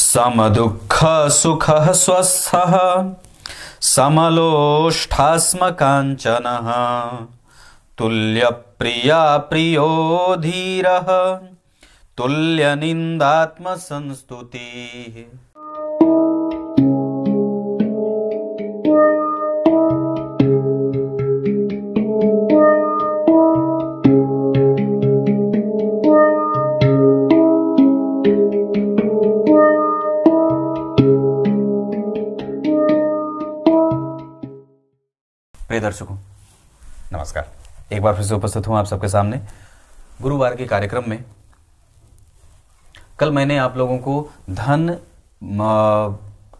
समदुःख सुखः स्वस्थः समलोष्ठास्म काञ्चनः तुल्यप्रिया प्रियो धीरः तुल्यनिन्दात्मसंस्तुतिः प्रिय दर्शकों नमस्कार एक बार फिर से उपस्थित हूं आप सबके सामने गुरुवार के कार्यक्रम में कल मैंने आप लोगों को धन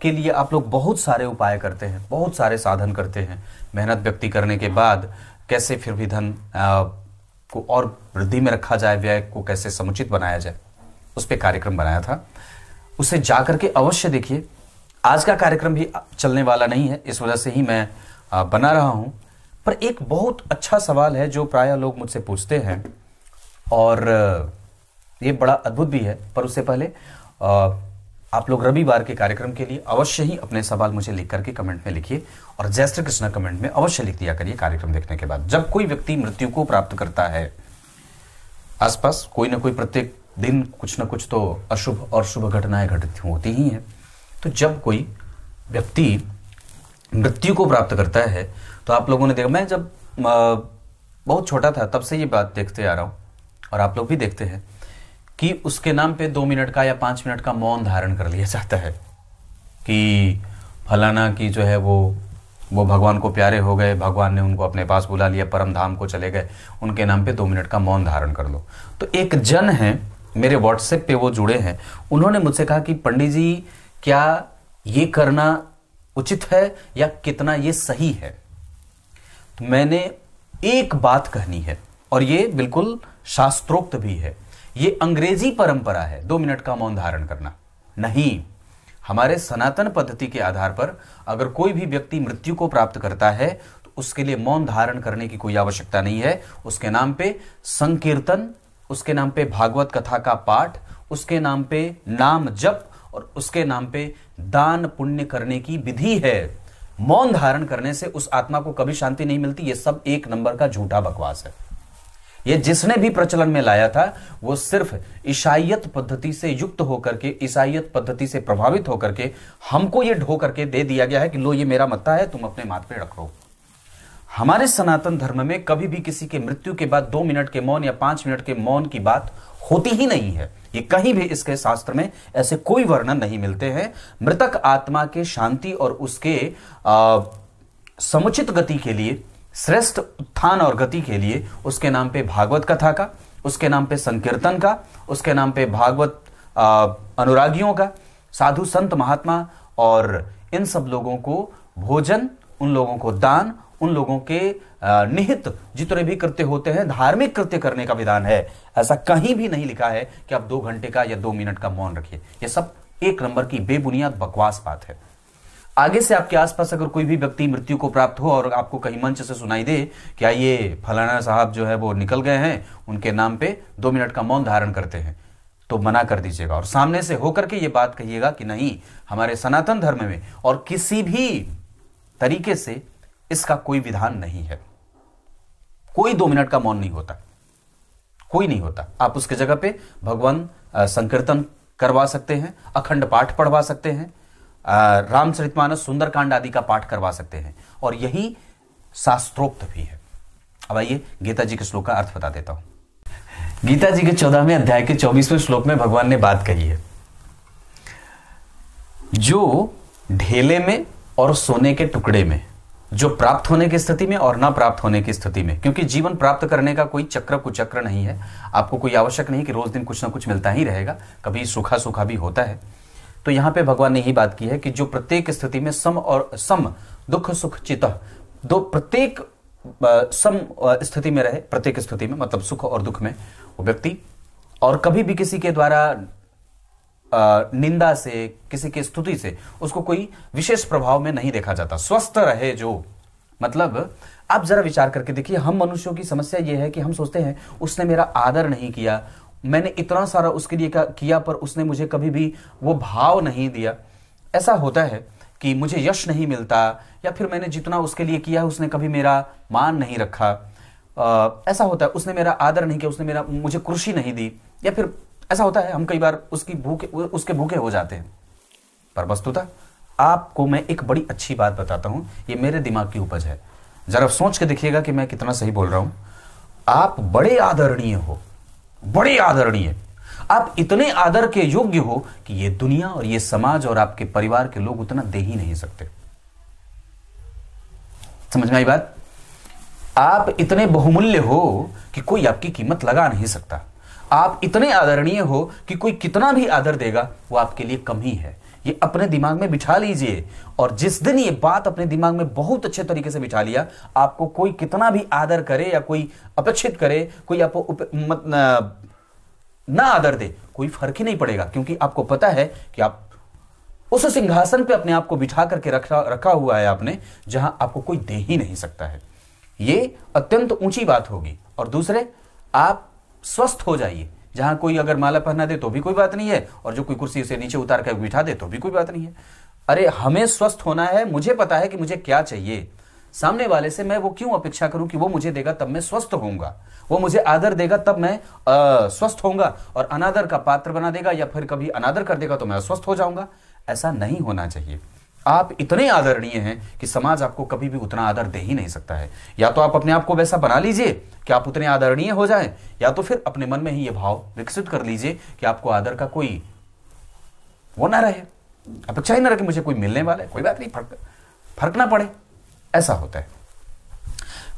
के लिए आप लोग बहुत सारे उपाय करते हैं बहुत सारे साधन करते हैं मेहनत व्यक्ति करने के बाद कैसे फिर भी धन को और वृद्धि में रखा जाए व्यय को कैसे समुचित बनाया जाए उस पर कार्यक्रम बनाया था उसे जाकर के अवश्य देखिए आज का कार्यक्रम भी चलने वाला नहीं है इस वजह से ही मैं बना रहा हूं पर एक बहुत अच्छा सवाल है जो प्राय लोग मुझसे पूछते हैं और ये बड़ा अद्भुत भी है पर उससे पहले आप लोग रविवार के कार्यक्रम के लिए अवश्य ही अपने सवाल मुझे लिख करके कमेंट में लिखिए और श्री कृष्णा कमेंट में अवश्य लिख दिया करिए कार्यक्रम देखने के बाद जब कोई व्यक्ति मृत्यु को प्राप्त करता है आसपास कोई ना कोई प्रत्येक दिन कुछ ना कुछ तो अशुभ और शुभ घटनाएं घटित होती ही हैं तो जब कोई व्यक्ति मृत्यु को प्राप्त करता है तो आप लोगों ने देखा मैं जब बहुत छोटा था तब से ये बात देखते आ रहा हूँ और आप लोग भी देखते हैं कि उसके नाम पे दो मिनट का या पाँच मिनट का मौन धारण कर लिया जाता है कि फलाना की जो है वो वो भगवान को प्यारे हो गए भगवान ने उनको अपने पास बुला लिया परम धाम को चले गए उनके नाम पे दो मिनट का मौन धारण कर लो तो एक जन है मेरे व्हाट्सएप पे वो जुड़े हैं उन्होंने मुझसे कहा कि पंडित जी क्या ये करना उचित है या कितना ये सही है मैंने एक बात कहनी है और ये बिल्कुल शास्त्रोक्त भी है ये अंग्रेजी परंपरा है दो मिनट का मौन धारण करना नहीं हमारे सनातन पद्धति के आधार पर अगर कोई भी व्यक्ति मृत्यु को प्राप्त करता है तो उसके लिए मौन धारण करने की कोई आवश्यकता नहीं है उसके नाम पे संकीर्तन उसके नाम पे भागवत कथा का पाठ उसके नाम पे नाम जप और उसके नाम पे दान पुण्य करने की विधि है मौन धारण करने से उस आत्मा को कभी शांति नहीं मिलती ये सब एक नंबर का झूठा बकवास है ये जिसने भी प्रचलन में लाया था वो सिर्फ ईसाइयत पद्धति से युक्त होकर के ईसाइयत पद्धति से प्रभावित होकर के हमको ये ढो करके दे दिया गया है कि लो ये मेरा मत्ता है तुम अपने माथ पे रखो हमारे सनातन धर्म में कभी भी किसी के मृत्यु के बाद दो मिनट के मौन या पांच मिनट के मौन की बात होती ही नहीं है ये कहीं भी इसके शास्त्र में ऐसे कोई वर्णन नहीं मिलते हैं मृतक आत्मा के शांति और उसके आ, समुचित गति के लिए श्रेष्ठ उत्थान और गति के लिए उसके नाम पे भागवत कथा का उसके नाम पे संकीर्तन का उसके नाम पे भागवत आ, अनुरागियों का साधु संत महात्मा और इन सब लोगों को भोजन उन लोगों को दान उन लोगों के निहित जितने भी कृत्य होते हैं धार्मिक कृत्य करने का विधान है ऐसा कहीं भी नहीं लिखा है कि आप दो घंटे का या दो मिनट का मौन रखिए यह सब एक नंबर की बेबुनियाद बकवास बात है आगे से आपके आसपास अगर कोई भी व्यक्ति मृत्यु को प्राप्त हो और आपको कहीं मंच से सुनाई दे क्या ये फलाना साहब जो है वो निकल गए हैं उनके नाम पे दो मिनट का मौन धारण करते हैं तो मना कर दीजिएगा और सामने से होकर के ये बात कहिएगा कि नहीं हमारे सनातन धर्म में और किसी भी तरीके से इसका कोई विधान नहीं है कोई दो मिनट का मौन नहीं होता कोई नहीं होता आप उसके जगह पे भगवान संकीर्तन करवा सकते हैं अखंड पाठ पढ़वा सकते हैं रामचरितमानस सुंदरकांड आदि का पाठ करवा सकते हैं और यही शास्त्रोक्त भी है अब आइए गीता जी के श्लोक का अर्थ बता देता हूं गीता जी के चौदहवें अध्याय के चौबीसवें श्लोक में भगवान ने बात कही है जो ढेले में और सोने के टुकड़े में जो प्राप्त होने की स्थिति में और ना प्राप्त होने की स्थिति में क्योंकि जीवन प्राप्त करने का कोई चक्र कुचक्र नहीं है आपको कोई आवश्यक नहीं कि रोज दिन कुछ ना कुछ मिलता ही रहेगा कभी सुखा सुखा भी होता है तो यहाँ पे भगवान ने यही बात की है कि जो प्रत्येक स्थिति में सम और सम दुख सुख चित दो प्रत्येक सम स्थिति में रहे प्रत्येक स्थिति में मतलब सुख और दुख में वो व्यक्ति और कभी भी किसी के द्वारा निंदा से किसी की स्तुति से उसको कोई विशेष प्रभाव में नहीं देखा जाता स्वस्थ रहे जो मतलब आप जरा विचार करके देखिए हम मनुष्यों की समस्या यह है कि हम सोचते हैं उसने मेरा आदर नहीं किया मैंने इतना सारा उसके लिए किया पर उसने मुझे कभी भी वो भाव नहीं दिया ऐसा होता है कि मुझे यश नहीं मिलता या फिर मैंने जितना उसके लिए किया उसने कभी मेरा मान नहीं रखा आ, ऐसा होता है उसने मेरा आदर नहीं किया उसने मेरा मुझे कृषि नहीं दी या फिर ऐसा होता है हम कई बार उसकी भूखे उसके भूखे हो जाते हैं पर वस्तुता आपको मैं एक बड़ी अच्छी बात बताता हूं ये मेरे दिमाग की उपज है जरा सोच के देखिएगा कि मैं कितना सही बोल रहा हूं आप बड़े आदरणीय हो बड़े आदरणीय आप इतने आदर के योग्य हो कि ये दुनिया और ये समाज और आपके परिवार के लोग उतना दे ही नहीं सकते समझ में आई बात आप इतने बहुमूल्य हो कि कोई आपकी कीमत लगा नहीं सकता आप इतने आदरणीय हो कि कोई कितना भी आदर देगा वो आपके लिए कम ही है ये अपने दिमाग में बिठा लीजिए और जिस दिन ये बात अपने दिमाग में बहुत अच्छे तरीके से बिठा लिया आपको कोई कितना भी आदर करे या कोई अपेक्षित करे कोई आपको मत, न, ना आदर दे कोई फर्क ही नहीं पड़ेगा क्योंकि आपको पता है कि आप उस सिंहासन पे अपने आप को बिठा करके रखा रखा हुआ है आपने जहां आपको कोई दे ही नहीं सकता है ये अत्यंत ऊंची बात होगी और दूसरे आप स्वस्थ हो जाइए जहां कोई अगर माला पहना दे तो भी कोई बात नहीं है और जो कोई कुर्सी से नीचे उतार कर बिठा दे तो भी कोई बात नहीं है अरे हमें स्वस्थ होना है मुझे पता है कि मुझे क्या चाहिए सामने वाले से मैं वो क्यों अपेक्षा करूं कि वो मुझे देगा तब मैं स्वस्थ होऊंगा वो मुझे आदर देगा तब मैं आ, स्वस्थ होऊंगा और अनादर का पात्र बना देगा या फिर कभी अनादर कर देगा तो मैं अस्वस्थ हो जाऊंगा ऐसा नहीं होना चाहिए आप इतने आदरणीय हैं कि समाज आपको कभी भी उतना आदर दे ही नहीं सकता है या तो आप अपने आप को वैसा बना लीजिए कि आप उतने आदरणीय हो जाएं या तो फिर अपने मन में ही यह भाव विकसित कर लीजिए कि आपको आदर का कोई वो ना रहे अपेक्षा ही ना रखे मुझे कोई मिलने वाला है कोई बात नहीं फर्क फर्क ना पड़े ऐसा होता है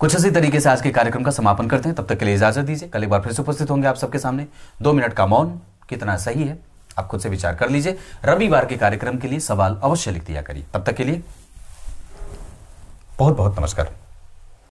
कुछ इसी तरीके से आज के कार्यक्रम का समापन करते हैं तब तक के लिए इजाजत दीजिए कल एक बार फिर से उपस्थित होंगे आप सबके सामने दो मिनट का मौन कितना सही है आप खुद से विचार कर लीजिए रविवार के कार्यक्रम के लिए सवाल अवश्य लिख दिया करिए तब तक के लिए बहुत बहुत नमस्कार